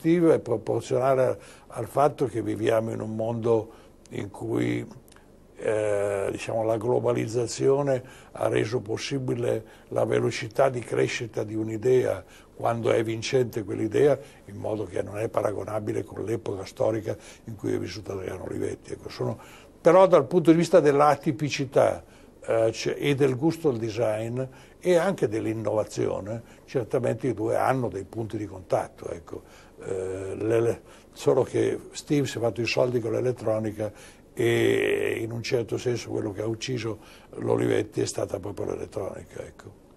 suggestiva e proporzionale al fatto che viviamo in un mondo in cui eh, diciamo, la globalizzazione ha reso possibile la velocità di crescita di un'idea quando è vincente quell'idea in modo che non è paragonabile con l'epoca storica in cui è vissuta Adriano Olivetti. Ecco, sono, però dal punto di vista dell'atipicità, atipicità eh, e del gusto al design e anche dell'innovazione, certamente i due hanno dei punti di contatto. Ecco. Eh, le, solo che Steve si è fatto i soldi con l'elettronica e in un certo senso quello che ha ucciso l'Olivetti è stata proprio l'elettronica. Ecco.